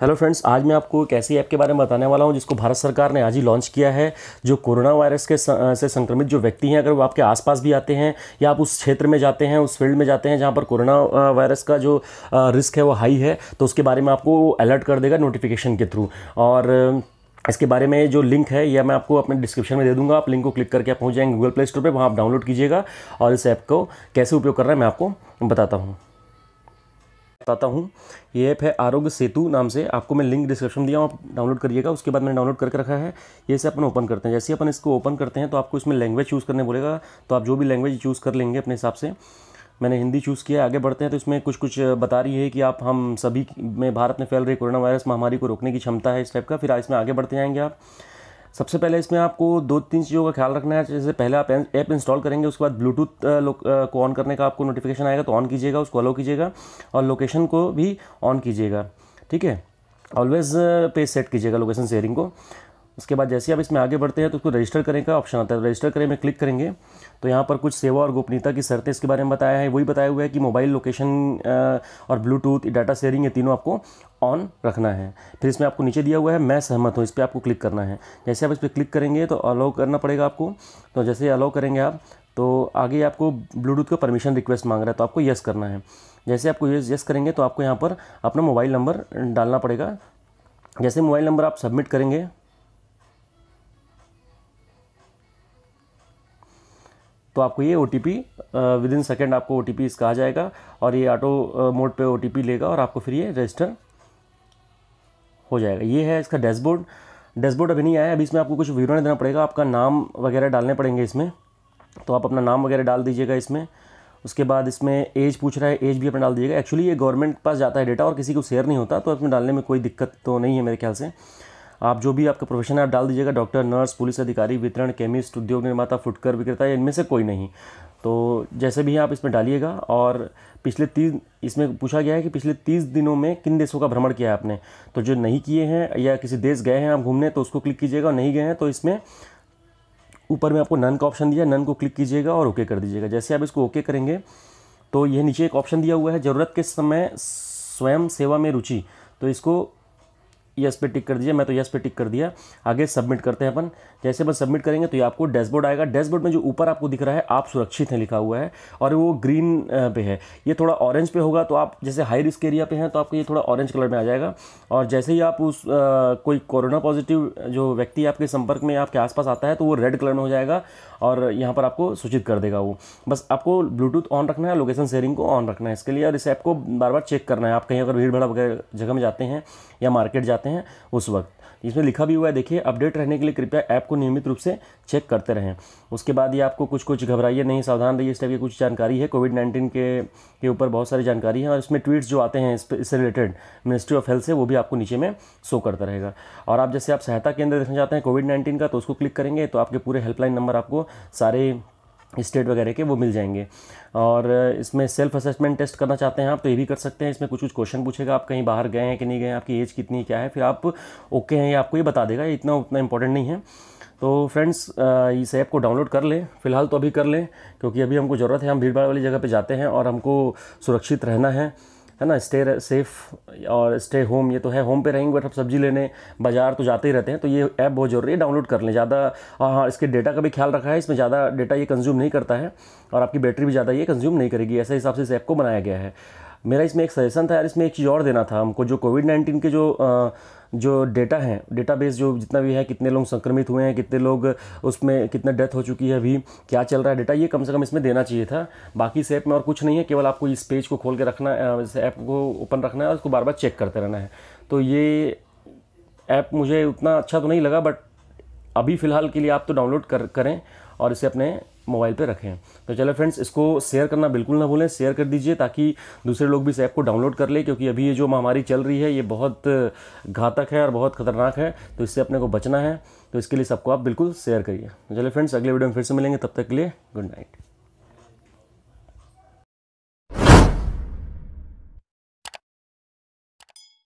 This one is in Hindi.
हेलो फ्रेंड्स आज मैं आपको एक ऐसी ऐप के बारे में बताने वाला हूं जिसको भारत सरकार ने आज ही लॉन्च किया है जो कोरोना वायरस के से संक्रमित जो व्यक्ति हैं अगर वो आपके आसपास भी आते हैं या आप उस क्षेत्र में जाते हैं उस फील्ड में जाते हैं जहां पर कोरोना वायरस का जो रिस्क है वो हाई है तो उसके बारे में आपको अलर्ट कर देगा नोटिफिकेशन के थ्रू और इसके बारे में जो लिंक है यह मैं आपको अपने डिस्क्रिप्शन में दे दूंगा आप लिंक को क्लिक करके आप पहुँच जाएंगे गूगल प्ले स्टोर पर वहाँ आप डाउनलोड कीजिएगा और इस ऐप को कैसे उपयोग कर रहा है मैं आपको बताता हूँ बताता हूँ ये ऐप है आरोग्य सेतु नाम से आपको मैं लिंक डिस्क्रिप्शन दिया हूँ आप डाउनलोड करिएगा उसके बाद मैंने डाउनलोड करके रखा है ये से अपन ओपन करते हैं जैसे अपन इसको ओपन करते हैं तो आपको इसमें लैंग्वेज चूज़ करने बोलेगा तो आप जो भी लैंग्वेज चूज़ कर लेंगे अपने हिसाब से मैंने हिंदी चूज़ किया आगे बढ़ते हैं तो इसमें कुछ कुछ बता रही है कि आप हम सभी में भारत में फैल रही कोरोना वायरस महामारी को रोकने की क्षमता है इस टाइप का फिर इसमें आगे बढ़ते जाएंगे आप सबसे पहले इसमें आपको दो तीन चीज़ों का ख्याल रखना है जैसे पहले आप ऐप इंस्टॉल करेंगे उसके बाद ब्लूटूथ को ऑन करने का आपको नोटिफिकेशन आएगा तो ऑन कीजिएगा उसको अलो कीजिएगा और लोकेशन को भी ऑन कीजिएगा ठीक है ऑलवेज़ पे सेट कीजिएगा लोकेशन शेयरिंग को उसके बाद जैसे आप इसमें आगे बढ़ते हैं तो उसको रजिस्टर करने का ऑप्शन आता है रजिस्टर तो करें में क्लिक करेंगे तो यहाँ पर कुछ सेवा और गोपनीयता की शर्तें इसके बारे में बताया है वही बताया हुआ है कि मोबाइल लोकेशन और ब्लूटूथ डाटा शेयरिंग ये तीनों आपको ऑन रखना है फिर इसमें आपको नीचे दिया हुआ है मैं सहमत हूँ इस पर आपको क्लिक करना है जैसे आप इस पर क्लिक करेंगे तो अलाउ करना पड़ेगा आपको तो जैसे अलाउ करेंगे आप तो आगे आपको ब्लूटूथ का परमिशन रिक्वेस्ट मांग रहा है तो आपको यस करना है जैसे आपको यस येस करेंगे तो आपको यहाँ पर अपना मोबाइल नंबर डालना पड़ेगा जैसे मोबाइल नंबर आप सबमिट करेंगे तो आपको ये O T P within second आपको ओ टी पी इसका आ जाएगा और ये ऑटो मोड पे ओ टी पी लेगा और आपको फिर ये रजिस्टर हो जाएगा ये है इसका डैशबोर्ड डैशबोर्ड अभी नहीं आया अभी इसमें आपको कुछ विवरण देना पड़ेगा आपका नाम वगैरह डालने पड़ेंगे इसमें तो आप अपना नाम वगैरह डाल दीजिएगा इसमें उसके बाद इसमें एज पूछ रहा है एज भी अपना डाल दीजिएगा एक्चुअली ये गवर्नमेंट पास जाता है डेटा और किसी को शेयर नहीं होता तो इसमें डालने में कोई दिक्कत तो नहीं है मेरे ख्याल से आप जो भी आपका प्रोफेशन है आप डाल दीजिएगा डॉक्टर नर्स पुलिस अधिकारी वितरण केमिस्ट उद्योग निर्माता फुटकर विक्रेता इनमें से कोई नहीं तो जैसे भी आप इसमें डालिएगा और पिछले तीस इसमें पूछा गया है कि पिछले तीस दिनों में किन देशों का भ्रमण किया है आपने तो जो नहीं किए हैं या किसी देश गए हैं आप घूमने तो उसको क्लिक कीजिएगा और नहीं गए हैं तो इसमें ऊपर में आपको नन का ऑप्शन दिया नन को क्लिक कीजिएगा और ओके कर दीजिएगा जैसे आप इसको ओके करेंगे तो यह नीचे एक ऑप्शन दिया हुआ है ज़रूरत के समय स्वयं सेवा में रुचि तो इसको यस पे टिक कर दीजिए मैं तो यस पे टिक कर दिया आगे सबमिट करते हैं अपन जैसे अपन सबमिट करेंगे तो ये आपको डैशबोर्ड आएगा डैशबोर्ड में जो ऊपर आपको दिख रहा है आप सुरक्षित हैं लिखा हुआ है और वो ग्रीन पे है ये थोड़ा ऑरेंज पे होगा तो आप जैसे हाई रिस्क एरिया पे हैं तो आपको ये थोड़ा ऑरेंज कलर में आ जाएगा और जैसे ही आप उस आ, कोई कोरोना पॉजिटिव जो व्यक्ति आपके संपर्क में आपके आसपास आता है तो वो रेड कलर में हो जाएगा और यहाँ पर आपको सूचित कर देगा वो बस आपको ब्लूटूथ ऑन रखना है लोकेशन शेयरिंग को ऑन रखना है इसके लिए और इस ऐप को बार बार चेक करना है आप कहीं अगर भीड़ भाड़ वगैरह जगह में जाते हैं या मार्केट जाते हैं जाते हैं उस वक्त इसमें लिखा भी हुआ है देखिए अपडेट रहने के लिए कृपया ऐप को नियमित रूप से चेक करते रहें उसके बाद ये आपको कुछ कुछ घबराइए नहीं सावधान रहिए इस टाइप की कुछ जानकारी है कोविड नाइन्टीन के के ऊपर बहुत सारी जानकारी है और इसमें ट्वीट्स जो आते हैं इससे रिलेटेड मिनिस्ट्री ऑफ हेल्थ से वो भी आपको नीचे में शो करता रहेगा और आप जैसे आप सहायता केंद्र देखना चाहते हैं कोविड नाइन्टीन का तो उसको क्लिक करेंगे तो आपके पूरे हेल्पलाइन नंबर आपको सारे स्टेट वगैरह के वो मिल जाएंगे और इसमें सेल्फ असेसमेंट टेस्ट करना चाहते हैं आप तो ये भी कर सकते हैं इसमें कुछ कुछ क्वेश्चन पूछेगा आप कहीं बाहर गए हैं कि नहीं गए आपकी एज कितनी क्या है फिर आप ओके हैं ये आपको ये बता देगा इतना उतना इंपॉर्टेंट नहीं है तो फ्रेंड्स इस ऐप को डाउनलोड कर लें फ़िलहाल तो अभी कर लें क्योंकि अभी हमको ज़रूरत है हम भीड़ भाड़ वाली जगह पर जाते हैं और हमको सुरक्षित रहना है है ना स्टे सेफ और स्टे होम ये तो है होम पे रहेंगे बट आप सब्जी लेने बाज़ार तो जाते ही रहते हैं तो ये ऐप बहुत ज़रूरी है डाउनलोड कर लें ज़्यादा हाँ, हाँ इसके डेटा का भी ख्याल रखा है इसमें ज़्यादा डेटा ये कंज्यूम नहीं करता है और आपकी बैटरी भी ज़्यादा ये कंज्यूम नहीं करेगी ऐसे हिसाब से इस ऐप को बनाया गया है मेरा इसमें एक सजेशन था यार इसमें एक चीज़ और देना था हमको जो कोविड नाइन्टीन के जो आ, जो डेटा है डेटाबेस जो जितना भी है कितने लोग संक्रमित हुए हैं कितने लोग उसमें कितना डेथ हो चुकी है अभी क्या चल रहा है डेटा ये कम से कम इसमें देना चाहिए था बाकी इस ऐप में और कुछ नहीं है केवल आपको इस पेज को खोल के रखना इस ऐप को ओपन रखना है और उसको बार बार चेक करते रहना है तो ये ऐप मुझे उतना अच्छा तो नहीं लगा बट अभी फ़िलहाल के लिए आप तो डाउनलोड कर करें और इसे अपने मोबाइल पे रखें तो चलो फ्रेंड्स इसको शेयर करना बिल्कुल ना भूलें शेयर कर दीजिए ताकि दूसरे लोग भी इस ऐप को डाउनलोड कर ले क्योंकि अभी ये जो महामारी चल रही है ये बहुत घातक है और बहुत खतरनाक है तो इससे अपने को बचना है तो इसके लिए सबको आप बिल्कुल शेयर करिए तो चलो फ्रेंड्स अगले वीडियो में फिर से मिलेंगे तब तक के लिए गुड नाइट